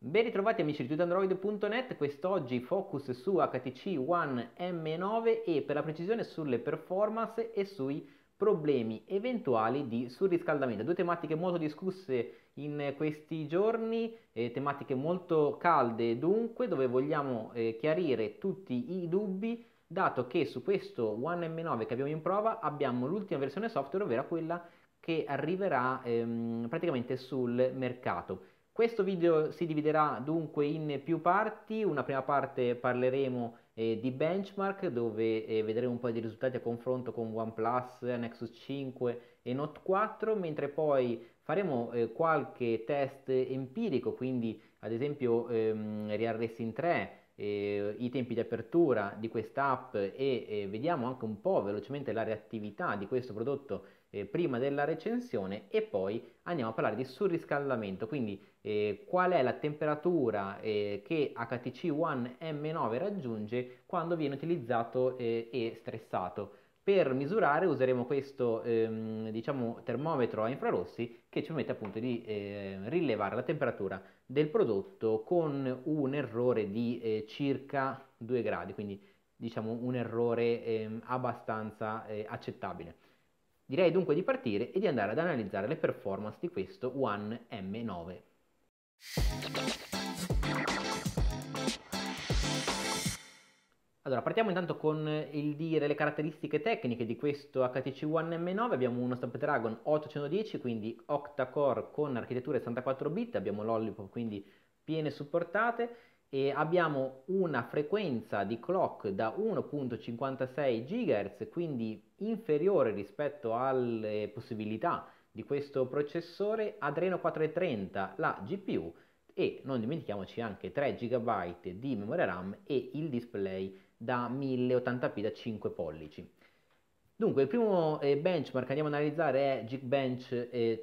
Ben ritrovati amici di tutandroid.net, quest'oggi focus su HTC One M9 e per la precisione sulle performance e sui problemi eventuali di surriscaldamento. Due tematiche molto discusse in questi giorni, eh, tematiche molto calde dunque, dove vogliamo eh, chiarire tutti i dubbi dato che su questo One M9 che abbiamo in prova abbiamo l'ultima versione software, ovvero quella che arriverà ehm, praticamente sul mercato questo video si dividerà dunque in più parti, una prima parte parleremo eh, di benchmark dove eh, vedremo un po' di risultati a confronto con OnePlus, Nexus 5 e Note 4, mentre poi faremo eh, qualche test empirico, quindi ad esempio ehm, riarresti in 3, eh, i tempi di apertura di questa app e eh, vediamo anche un po' velocemente la reattività di questo prodotto eh, prima della recensione e poi andiamo a parlare di surriscaldamento, quindi eh, qual è la temperatura eh, che HTC One M9 raggiunge quando viene utilizzato eh, e stressato. Per misurare useremo questo ehm, diciamo, termometro a infrarossi che ci permette appunto di eh, rilevare la temperatura del prodotto con un errore di eh, circa 2 gradi, quindi diciamo un errore ehm, abbastanza eh, accettabile. Direi dunque di partire e di andare ad analizzare le performance di questo One M9. Allora, partiamo intanto con il dire le caratteristiche tecniche di questo HTC One M9. Abbiamo uno Snapdragon 810, quindi octa-core con architettura 64 bit, abbiamo l'Ollipop, quindi piene supportate, e abbiamo una frequenza di clock da 1.56 GHz, quindi inferiore rispetto alle possibilità di questo processore Adreno 430, la GPU e non dimentichiamoci anche 3 GB di memoria RAM e il display da 1080p da 5 pollici. Dunque, il primo eh, benchmark che andiamo ad analizzare è Geekbench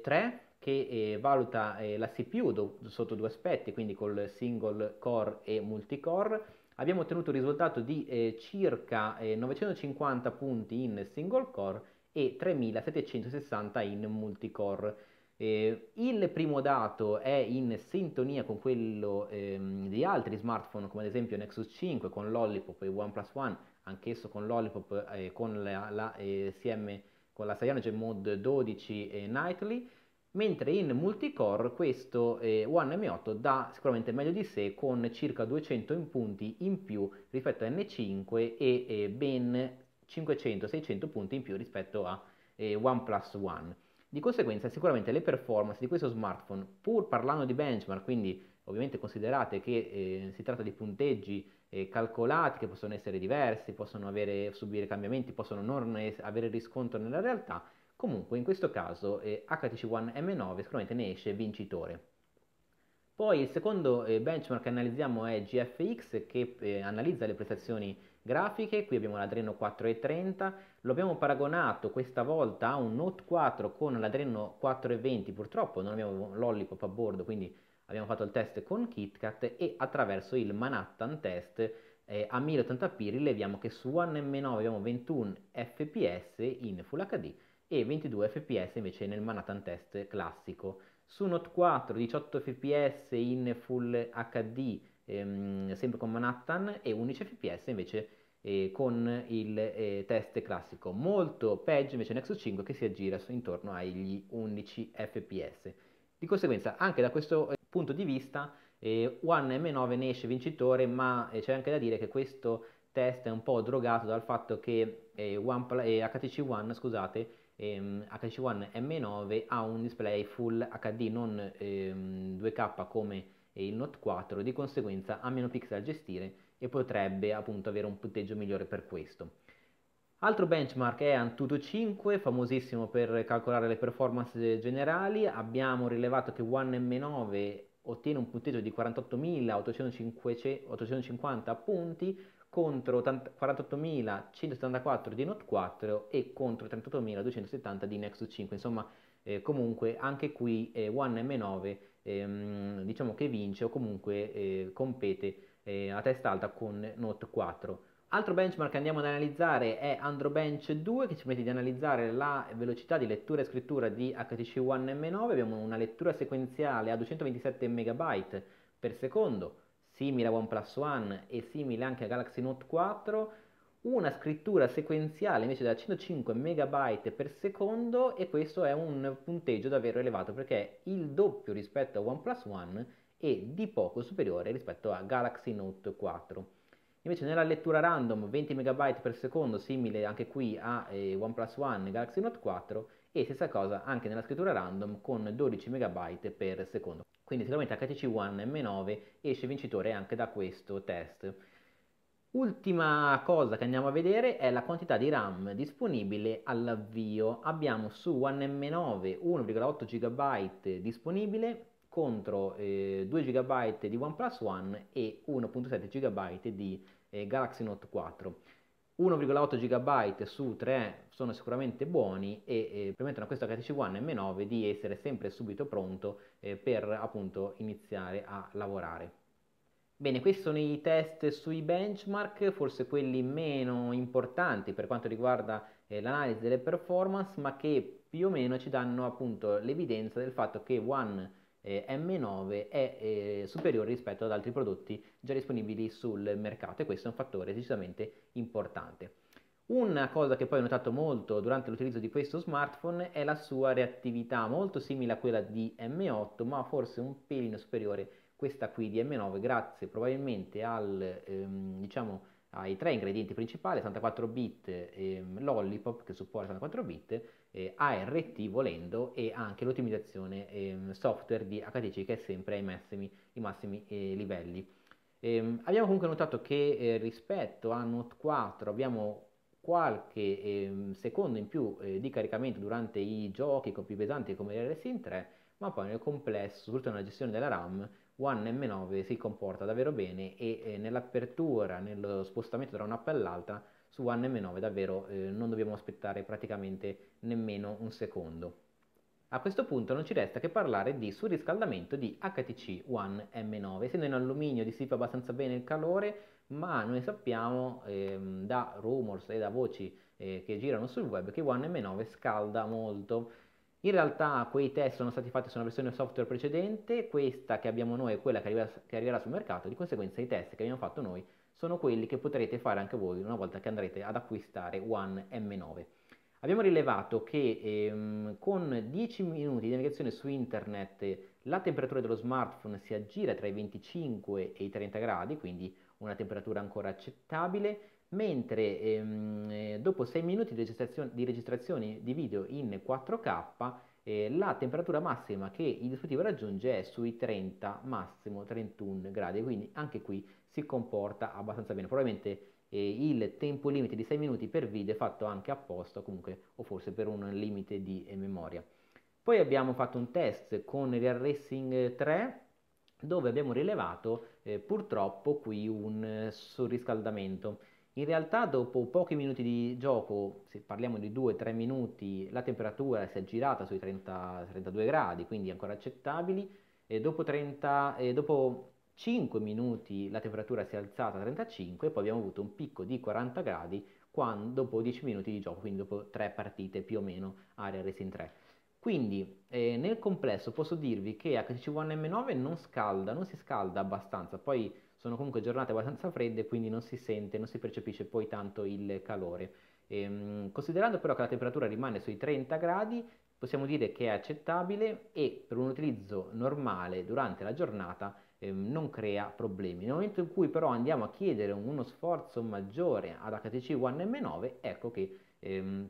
3, eh, che eh, valuta eh, la CPU do, sotto due aspetti, quindi col single core e multicore. Abbiamo ottenuto un risultato di eh, circa 950 eh, punti in single core e 3760 in multicore. Eh, il primo dato è in sintonia con quello ehm, di altri smartphone come ad esempio Nexus 5 con l'Ollipop e OnePlus One, anch'esso con l'Ollipop eh, con la, la, CM, con la Cyanogen Mod 12 Nightly mentre in multicore questo eh, One M8 dà sicuramente meglio di sé con circa 200 in punti in più rispetto a N5 e eh, ben 500-600 punti in più rispetto a eh, OnePlus One. Di conseguenza sicuramente le performance di questo smartphone, pur parlando di benchmark, quindi ovviamente considerate che eh, si tratta di punteggi eh, calcolati che possono essere diversi, possono avere, subire cambiamenti, possono non avere riscontro nella realtà, Comunque in questo caso eh, htc One m 9 sicuramente ne esce vincitore. Poi il secondo eh, benchmark che analizziamo è GFX che eh, analizza le prestazioni grafiche, qui abbiamo l'Adreno 4.30, lo abbiamo paragonato questa volta a un Note 4 con l'Adreno 4.20, purtroppo non abbiamo l'Ollipop a bordo quindi abbiamo fatto il test con KitKat e attraverso il Manhattan test eh, a 1080p rileviamo che su One M9 abbiamo 21 fps in Full HD e 22 fps invece nel Manhattan Test classico. Su Note 4 18 fps in Full HD ehm, sempre con Manhattan e 11 fps invece eh, con il eh, test classico. Molto peggio invece Nexus 5 che si aggira intorno agli 11 fps. Di conseguenza anche da questo eh, punto di vista eh, One M9 ne esce vincitore ma eh, c'è anche da dire che questo test è un po' drogato dal fatto che eh, One, HTC eh, One scusate, ehm, HTC One M9 ha un display Full HD, non ehm, 2K come il Note 4, di conseguenza ha meno pixel da gestire e potrebbe appunto avere un punteggio migliore per questo. Altro benchmark è Antutu 5, famosissimo per calcolare le performance generali. Abbiamo rilevato che One M9 ottiene un punteggio di 48.850 punti contro 48.174 di Note 4 e contro 38.270 di Nexus 5. Insomma, eh, comunque anche qui eh, One M9 ehm, diciamo che vince o comunque eh, compete eh, a testa alta con Note 4. Altro benchmark che andiamo ad analizzare è AndroBench 2 che ci permette di analizzare la velocità di lettura e scrittura di HTC One M9. Abbiamo una lettura sequenziale a 227 MB per secondo, simile a OnePlus One e simile anche a Galaxy Note 4, una scrittura sequenziale invece da 105 MB per secondo e questo è un punteggio davvero elevato perché è il doppio rispetto a OnePlus One e di poco superiore rispetto a Galaxy Note 4. Invece nella lettura random 20 MB per secondo, simile anche qui a eh, OnePlus One e Galaxy Note 4, e stessa cosa anche nella scrittura random con 12 MB per secondo. Quindi sicuramente HTC One M9 esce vincitore anche da questo test. Ultima cosa che andiamo a vedere è la quantità di RAM disponibile all'avvio. Abbiamo su One M9 1,8 GB disponibile contro eh, 2 GB di OnePlus One e 1.7 GB di eh, Galaxy Note 4. 1,8 GB su 3 sono sicuramente buoni e eh, permettono a questo HTC One M9 di essere sempre subito pronto eh, per appunto iniziare a lavorare. Bene, questi sono i test sui benchmark, forse quelli meno importanti per quanto riguarda eh, l'analisi delle performance, ma che più o meno ci danno appunto l'evidenza del fatto che One eh, M9 è eh, superiore rispetto ad altri prodotti già disponibili sul mercato e questo è un fattore decisamente importante. Una cosa che poi ho notato molto durante l'utilizzo di questo smartphone è la sua reattività molto simile a quella di M8 ma forse un pelino superiore questa qui di M9 grazie probabilmente al, ehm, diciamo, ai tre ingredienti principali 64 bit ehm, Lollipop che supporta 64 bit eh, ART volendo e anche l'ottimizzazione eh, software di HTC che è sempre ai massimi, i massimi eh, livelli. Ehm, abbiamo comunque notato che eh, rispetto a Note 4 abbiamo qualche ehm, secondo in più eh, di caricamento durante i giochi più pesanti come in 3, ma poi nel complesso, soprattutto nella gestione della RAM, One M9 si comporta davvero bene e eh, nell'apertura, nello spostamento da un'app l'altra, su One M9 davvero eh, non dobbiamo aspettare praticamente nemmeno un secondo. A questo punto non ci resta che parlare di surriscaldamento di HTC One M9, essendo in alluminio dissipa abbastanza bene il calore, ma noi sappiamo ehm, da rumors e da voci eh, che girano sul web che One M9 scalda molto in realtà quei test sono stati fatti su una versione software precedente, questa che abbiamo noi è quella che arriverà, che arriverà sul mercato, di conseguenza i test che abbiamo fatto noi sono quelli che potrete fare anche voi una volta che andrete ad acquistare One M9. Abbiamo rilevato che ehm, con 10 minuti di navigazione su internet la temperatura dello smartphone si aggira tra i 25 e i 30 gradi, quindi una temperatura ancora accettabile, mentre ehm, eh, dopo 6 minuti di registrazione, di registrazione, di video in 4K eh, la temperatura massima che il dispositivo raggiunge è sui 30, massimo 31 gradi, quindi anche qui si comporta abbastanza bene. Probabilmente eh, il tempo limite di 6 minuti per video è fatto anche apposta comunque o forse per un limite di eh, memoria. Poi abbiamo fatto un test con Real Racing 3 dove abbiamo rilevato eh, purtroppo qui un eh, surriscaldamento. In realtà dopo pochi minuti di gioco, se parliamo di 2-3 minuti, la temperatura si è girata sui 30, 32 gradi, quindi ancora accettabili, e dopo, 30, e dopo 5 minuti la temperatura si è alzata a 35 e poi abbiamo avuto un picco di 40 gradi quando, dopo 10 minuti di gioco, quindi dopo 3 partite più o meno area Racing 3. Quindi eh, nel complesso posso dirvi che HTC One M9 non scalda, non si scalda abbastanza, poi sono comunque giornate abbastanza fredde, quindi non si sente, non si percepisce poi tanto il calore. Ehm, considerando però che la temperatura rimane sui 30 gradi, possiamo dire che è accettabile e per un utilizzo normale durante la giornata ehm, non crea problemi. Nel momento in cui però andiamo a chiedere uno sforzo maggiore ad HTC One M9, ecco che ehm,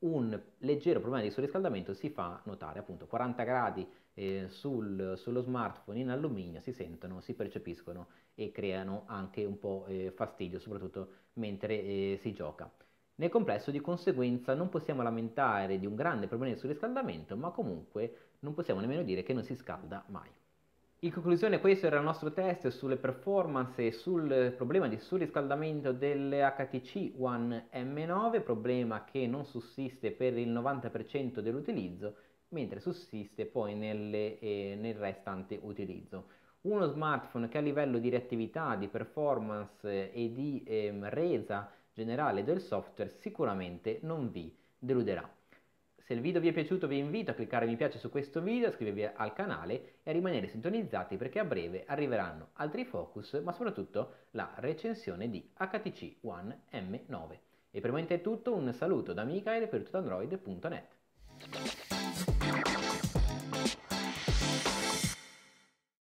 un leggero problema di surriscaldamento si fa notare, appunto 40 gradi eh, sul, sullo smartphone in alluminio si sentono, si percepiscono e creano anche un po' eh, fastidio, soprattutto mentre eh, si gioca. Nel complesso di conseguenza non possiamo lamentare di un grande problema di surriscaldamento, ma comunque non possiamo nemmeno dire che non si scalda mai. In conclusione questo era il nostro test sulle performance e sul problema di surriscaldamento dell'HTC One M9, problema che non sussiste per il 90% dell'utilizzo mentre sussiste poi nelle, eh, nel restante utilizzo. Uno smartphone che a livello di reattività, di performance eh, e di eh, resa generale del software sicuramente non vi deluderà. Se il video vi è piaciuto vi invito a cliccare mi piace su questo video, iscrivervi al canale e a rimanere sintonizzati perché a breve arriveranno altri focus ma soprattutto la recensione di HTC One M9. E per il momento è tutto, un saluto da Michael per tuttoandroid.net.